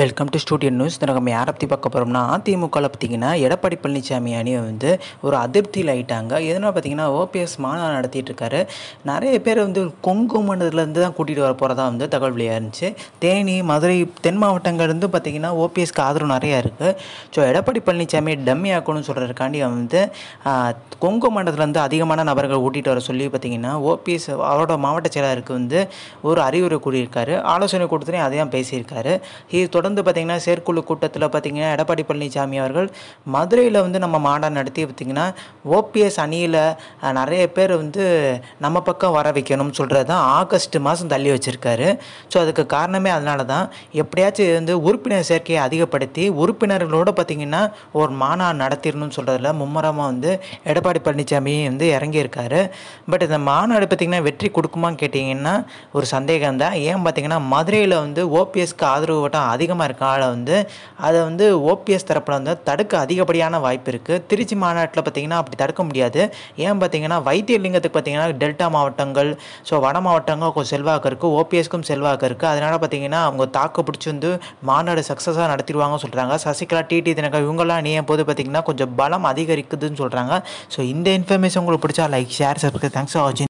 welcome to studio news நம்ம யாரை பற்றி பார்க்க போகிறோம்னா அதிமுகவில் பார்த்திங்கன்னா எடப்பாடி பழனிசாமி அணி வந்து ஒரு அதிருப்தியில் ஆயிட்டாங்க எதனால் பார்த்திங்கன்னா ஓபிஎஸ் மாநாடு நடத்திட்டு இருக்காரு நிறைய பேர் வந்து கொங்கு மண்டலத்துலேருந்து தான் கூட்டிகிட்டு வர போகிறதா வந்து தகவல் வழியாக இருந்துச்சு தேனி மதுரை தென் மாவட்டங்கள்லேருந்து பார்த்திங்கன்னா ஓபிஎஸ்க்கு ஆதரவு நிறையா இருக்குது ஸோ எடப்பாடி பழனிசாமி டம்மி ஆக்கணும்னு சொல்கிறதுக்காண்டி வந்து கொங்கு மண்டலத்துலேருந்து அதிகமான நபர்கள் கூட்டிகிட்டு வர சொல்லி பார்த்திங்கன்னா ஓபிஎஸ் அவரோட மாவட்ட செயலாளருக்கு வந்து ஒரு அறிவுரை கூடியிருக்காரு ஆலோசனை கொடுத்துனே அதையும் பேசியிருக்காரு இது தொடர்ந்து பார்த்தீங்கன்னா செயற்குழு கூட்டத்தில் பார்த்தீங்கன்னா எடப்பாடி பழனிசாமி அவர்கள் மதுரையில் வந்து நம்ம மாநாடு நடத்தி பார்த்திங்கன்னா ஓபிஎஸ் அணியில் நிறைய பேர் வந்து நம்ம பக்கம் வர வைக்கணும்னு சொல்கிறது தான் ஆகஸ்ட் மாதம் தள்ளி வச்சுருக்காரு ஸோ அதுக்கு காரணமே அதனால தான் எப்படியாச்சும் வந்து உறுப்பினர் சேர்க்கையை அதிகப்படுத்தி உறுப்பினர்களோடு பார்த்திங்கன்னா ஒரு மாநாடு நடத்திடணும்னு சொல்கிறதுல மும்முரமாக வந்து எடப்பாடி பழனிசாமி வந்து இறங்கியிருக்காரு பட் இந்த மாநாடு பார்த்திங்கன்னா வெற்றி கொடுக்குமான்னு கேட்டிங்கன்னா ஒரு சந்தேகம் தான் ஏன் பார்த்திங்கன்னா மதுரையில் வந்து ஓபிஎஸ்க்கு ஆதரவு வட்டம் அதிகம் அதிகமாக இருக்க ஆளை வந்து அதை வந்து ஓபிஎஸ் தரப்பில் வந்து தடுக்க அதிகப்படியான வாய்ப்பு இருக்குது திருச்சி மாநாட்டில் பார்த்திங்கன்னா அப்படி தடுக்க முடியாது ஏன் பார்த்தீங்கன்னா வைத்தியலிங்கத்துக்கு பார்த்திங்கன்னா டெல்டா மாவட்டங்கள் ஸோ வட மாவட்டங்கள் செல்வாக்கு இருக்குது ஓபிஎஸ்க்கும் செல்வாக்கு இருக்குது அதனால் பார்த்திங்கன்னா அவங்க தாக்கு பிடிச்சி வந்து மாநாடு சக்ஸஸாக நடத்திடுவாங்கன்னு சொல்கிறாங்க சசிகலா டிடி தினகர் இவங்கெல்லாம் நீ போது பார்த்திங்கன்னா கொஞ்சம் பலம் அதிகரிக்குதுன்னு சொல்கிறாங்க ஸோ இந்த இன்ஃபர்மேஷன் உங்களுக்கு பிடிச்சா like share subscribe thanks for வாட்சிங்